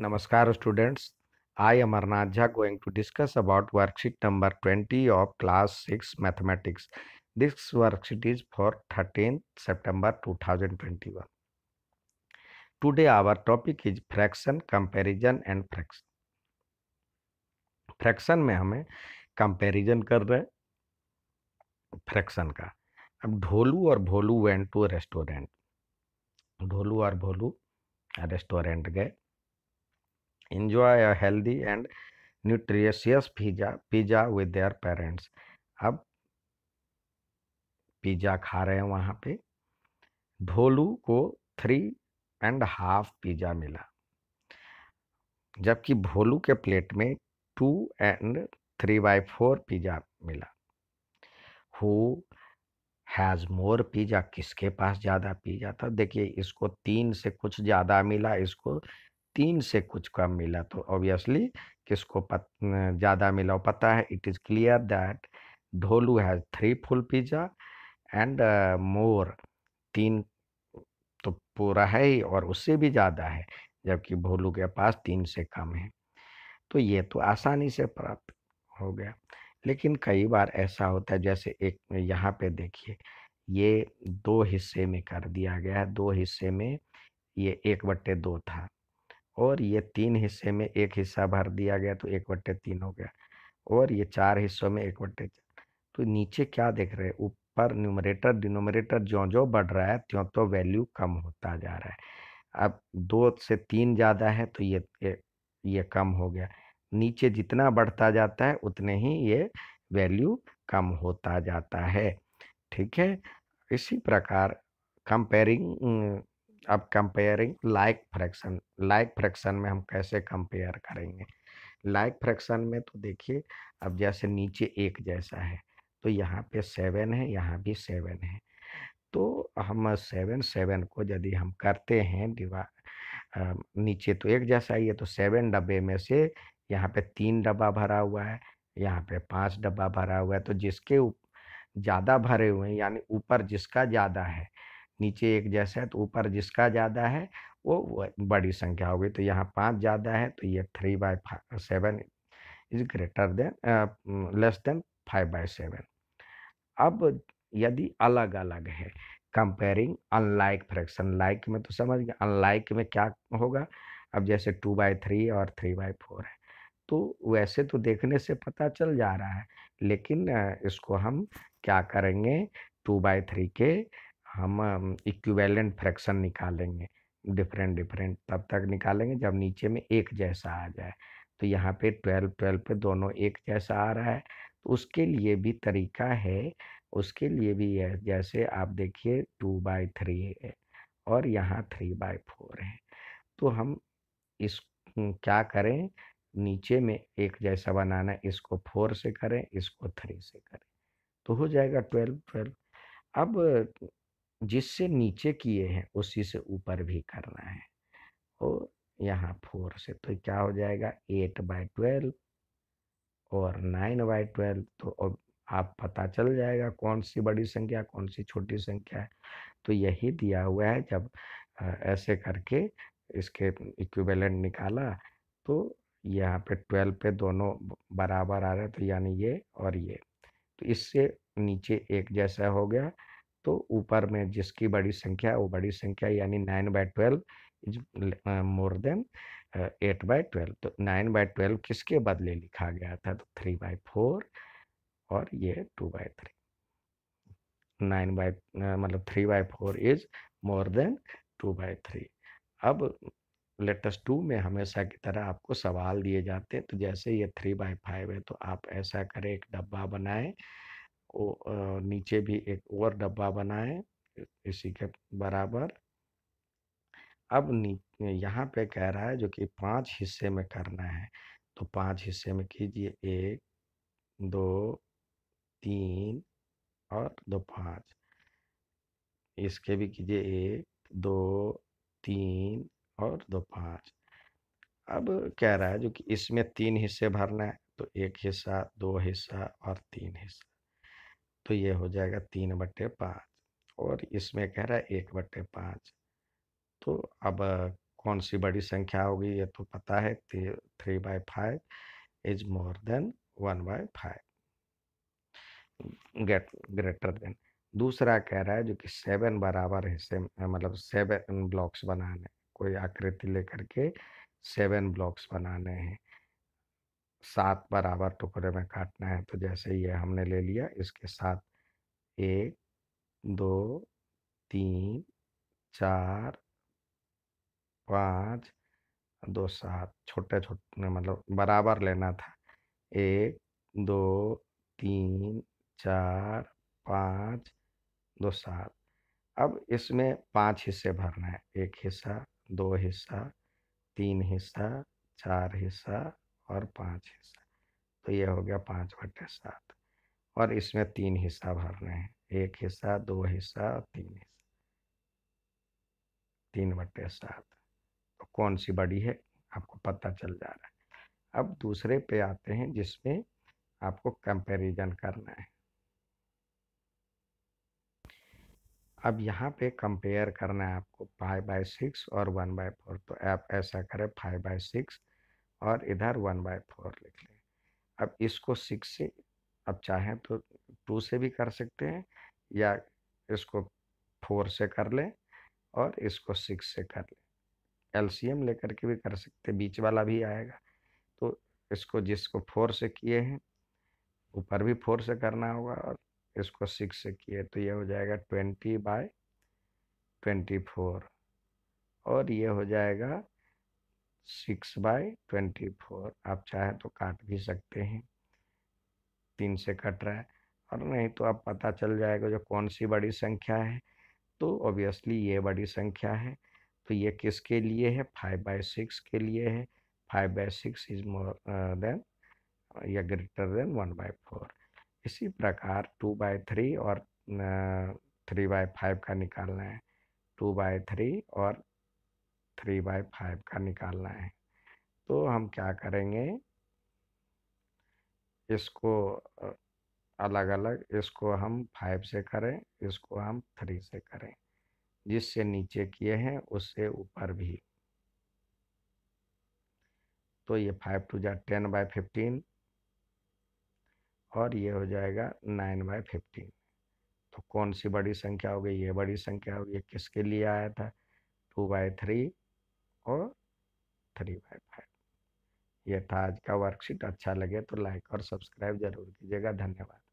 नमस्कार students I Amarnath Jha going to discuss about worksheet number twenty of class six mathematics this worksheet is for thirteen September two thousand twenty one our topic is fraction comparison and fraction fraction में हमें comparison कर रहे fraction का अब ढोलू और Bholu went to restaurant Dholu और Bholu restaurant गए enjoy a healthy and nutritious pizza pizza with their parents अब पिज़्ज़ा खा रहे हैं वहाँ पे ढोलू को थ्री एंड हाफ पिज़्ज़ा मिला जबकि भोलू के प्लेट में two and three by four pizza मिला हु हैज़ मोर पिज़्ज़ा किसके पास ज़्यादा पिज़्ज़ा था देखिए इसको तीन से कुछ ज़्यादा मिला इसको तीन से कुछ कम मिला तो ऑब्वियसली किसको ज़्यादा मिला वो पता है it is clear that Dholu has three full pizza and more तीन तो पूरा है ही और उससे भी ज़्यादा है जबकि भोलू के पास तीन से कम है तो ये तो आसानी से प्राप्त हो गया लेकिन कई बार ऐसा होता है जैसे एक यहाँ पे देखिए ये दो हिस्से में कर दिया गया है दो हिस्से में ये एक बट्टे दो था और ये तीन हिस्से में एक हिस्सा भर दिया गया तो एक बट्टे तीन हो गया और ये चार हिस्सों में एक बट्टे चार तो नीचे क्या देख रहे हैं ऊपर न्यूमरेटर डिनोमरेटर ज्यो जो बढ़ रहा है त्यों तो वैल्यू कम होता जा रहा है अब दो से तीन ज़्यादा है तो ये ये कम हो गया नीचे जितना बढ़ता जाता है उतने ही ये वैल्यू कम होता जाता है ठीक है इसी प्रकार कंपेयरिंग अब comparing like fraction like fraction में हम कैसे कंपेयर करेंगे लाइक फ्रैक्शन में तो देखिए अब जैसे नीचे एक जैसा है तो यहाँ पे सेवन है यहाँ भी सेवन है तो हम सेवन सेवन को यदि हम करते हैं डिवा नीचे तो एक जैसा ही है तो सेवन डब्बे में से यहाँ पे तीन डब्बा भरा हुआ है यहाँ पे पांच डब्बा भरा हुआ है तो जिसके ज़्यादा भरे हुए हैं यानी ऊपर जिसका ज़्यादा है नीचे एक जैसा है तो ऊपर जिसका ज़्यादा है वो बड़ी संख्या होगी तो यहाँ पाँच ज़्यादा है तो ये three by seven is greater than less than five by seven अब यदि अलग अलग है कंपेयरिंग अनलाइक फ्रैक्शन लाइक में तो समझ गए अनलाइक में क्या होगा अब जैसे टू बाई थ्री और थ्री बाई फोर है तो वैसे तो देखने से पता चल जा रहा है लेकिन इसको हम क्या करेंगे टू बाई थ्री के हम इक्विवेलेंट फ्रैक्शन निकालेंगे डिफरेंट डिफरेंट तब तक निकालेंगे जब नीचे में एक जैसा आ जाए तो यहाँ पे ट्वेल्व ट्वेल्व पे दोनों एक जैसा आ रहा है तो उसके लिए भी तरीका है उसके लिए भी है जैसे आप देखिए टू बाई थ्री है और यहाँ थ्री बाई फोर है तो हम इस क्या करें नीचे में एक जैसा बनाना इसको फोर से करें इसको थ्री से करें तो हो जाएगा ट्वेल्व ट्वेल्व अब जिससे नीचे किए हैं उसी से ऊपर भी करना है और यहाँ फोर से तो क्या हो जाएगा एट बाई ट्वेल्व और नाइन बाई ट्वेल्व तो अब आप पता चल जाएगा कौन सी बड़ी संख्या कौन सी छोटी संख्या है तो यही दिया हुआ है जब ऐसे करके इसके इक्विवेलेंट निकाला तो यहाँ पे ट्वेल्व पे दोनों बराबर आ रहे तो यानी ये और ये तो इससे नीचे एक जैसा हो गया तो ऊपर में जिसकी बड़ी संख्या वो बड़ी संख्या यानी nine by twelve is more than eight by twelve तो नाइन बाय ट्वेल्व किसके बदले लिखा गया था तो थ्री बाय फोर और ये two by three nine by मतलब three by four is more than two by three अब लेटेस्ट टू में हमेशा की तरह आपको सवाल दिए जाते हैं तो जैसे ये थ्री बाय फाइव है तो आप ऐसा करें एक डब्बा बनाएं ओ, नीचे भी एक और डब्बा बनाएं इसी के बराबर अब यहाँ पे कह रहा है जो कि पांच हिस्से में करना है तो पांच हिस्से में कीजिए एक दो तीन और दो पांच इसके भी कीजिए एक दो तीन और दो पांच अब कह रहा है जो कि इसमें तीन हिस्से भरना है तो एक हिस्सा दो हिस्सा और तीन हिस्सा तो ये हो जाएगा तीन बट्टे पाँच और इसमें कह रहा है एक बट्टे पाँच तो अब कौन सी बड़ी संख्या होगी ये तो पता है three by five is more than one by five get greater than दूसरा कह रहा है जो कि सेवन बराबर हिस्से मतलब सेवन ब्लॉक्स बनाने कोई आकृति लेकर के सेवन ब्लॉक्स बनाने हैं सात बराबर टुकड़े में काटना है तो जैसे ये हमने ले लिया इसके साथ एक दो तीन चार पाँच दो सात छोटे छोटे मतलब बराबर लेना था एक दो तीन चार पाँच दो सात अब इसमें पांच हिस्से भरना है एक हिस्सा दो हिस्सा तीन हिस्सा चार हिस्सा और पाँच हिस्सा तो यह हो गया पाँच बटे सात और इसमें तीन हिस्सा भरने हैं एक हिस्सा दो हिस्सा और तीन हिस्सा तीन बटे सात तो कौन सी बड़ी है आपको पता चल जा रहा है अब दूसरे पे आते हैं जिसमें आपको कंपैरिजन करना है अब यहाँ पे कंपेयर करना है आपको फाइव बाई सिक्स और वन बाय फोर तो आप ऐसा करें फाइव बाई सिक्स और इधर वन बाय फोर लिख लें अब इसको सिक्स से अब चाहें तो टू से भी कर सकते हैं या इसको फोर से कर लें और इसको सिक्स से कर लें एलसीएम लेकर के भी कर सकते बीच वाला भी आएगा तो इसको जिसको फोर से किए हैं ऊपर भी फोर से करना होगा और इसको सिक्स से किए तो ये हो जाएगा ट्वेंटी बाय ट्वेंटी फोर और ये हो जाएगा सिक्स बाय ट्वेंटी फोर आप चाहें तो काट भी सकते हैं तीन से कट रहा है और नहीं तो आप पता चल जाएगा जो कौन सी बड़ी संख्या है तो ऑब्वियसली ये बड़ी संख्या है तो ये किसके लिए है फाइव बाई सिक्स के लिए है five by six is more than या greater than one by four इसी प्रकार टू बाय थ्री और थ्री बाय फाइव का निकालना है टू बाय थ्री और थ्री बाई फाइव का निकालना है तो हम क्या करेंगे इसको अलग अलग इसको हम फाइव से करें इसको हम थ्री से करें जिससे नीचे किए हैं उससे ऊपर भी तो ये फाइव टू जा टेन बाई फिफ्टीन और ये हो जाएगा नाइन बाई फिफ्टीन तो कौन सी बड़ी संख्या हो गई ये बड़ी संख्या हो गई किसके लिए आया था टू बाई थ्री और थ्री बाई फाइव ये था आज का वर्कशीट अच्छा लगे तो लाइक और सब्सक्राइब जरूर कीजिएगा धन्यवाद